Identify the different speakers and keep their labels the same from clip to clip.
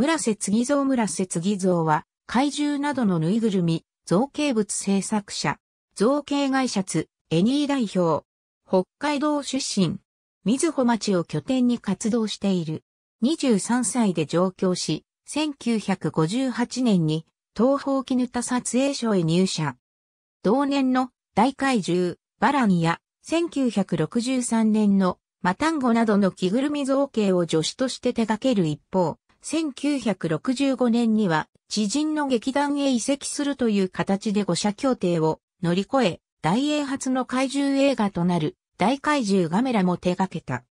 Speaker 1: 村瀬次蔵村瀬次蔵は、怪獣などのぬいぐるみ、造形物制作者、造形会社ツエニー代表、北海道出身、水穂町を拠点に活動している。23歳で上京し、1958年に東方絹田撮影所へ入社。同年の大怪獣、バランや1963年のマタンゴなどの着ぐるみ造形を助手として手掛ける一方、1965年には知人の劇団へ移籍するという形で五社協定を乗り越え、大英発の怪獣映画となる大怪獣ガメラも手掛けた。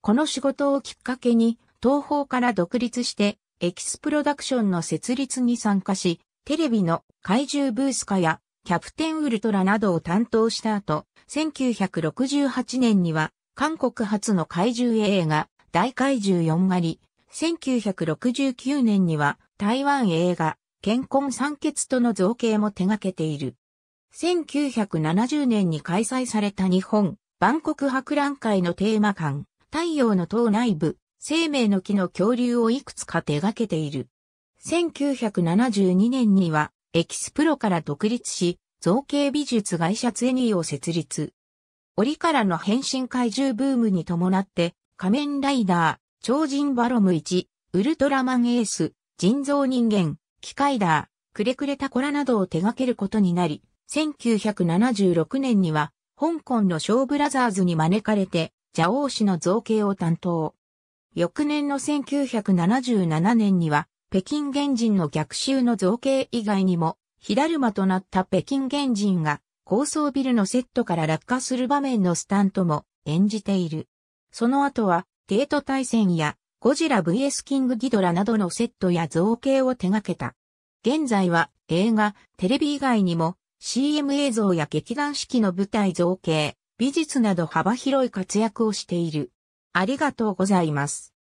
Speaker 1: この仕事をきっかけに東方から独立してエキスプロダクションの設立に参加し、テレビの怪獣ブースカやキャプテンウルトラなどを担当した後、1968年には韓国発の怪獣映画大怪獣4狩り1969年には台湾映画、健康三欠との造形も手掛けている。1970年に開催された日本、万国博覧会のテーマ館、太陽の塔内部、生命の木の恐竜をいくつか手掛けている。1972年には、エキスプロから独立し、造形美術会社ツエニーを設立。折からの変身怪獣ブームに伴って、仮面ライダー、超人バロム1、ウルトラマンエース、人造人間、機械ダー、くれくれタコラなどを手掛けることになり、1976年には、香港のショーブラザーズに招かれて、蛇王氏の造形を担当。翌年の1977年には、北京原人の逆襲の造形以外にも、火だるまとなった北京原人が、高層ビルのセットから落下する場面のスタントも演じている。その後は、デート対戦やゴジラ VS キングギドラなどのセットや造形を手掛けた。現在は映画、テレビ以外にも CM 映像や劇団四季の舞台造形、美術など幅広い活躍をしている。ありがとうございます。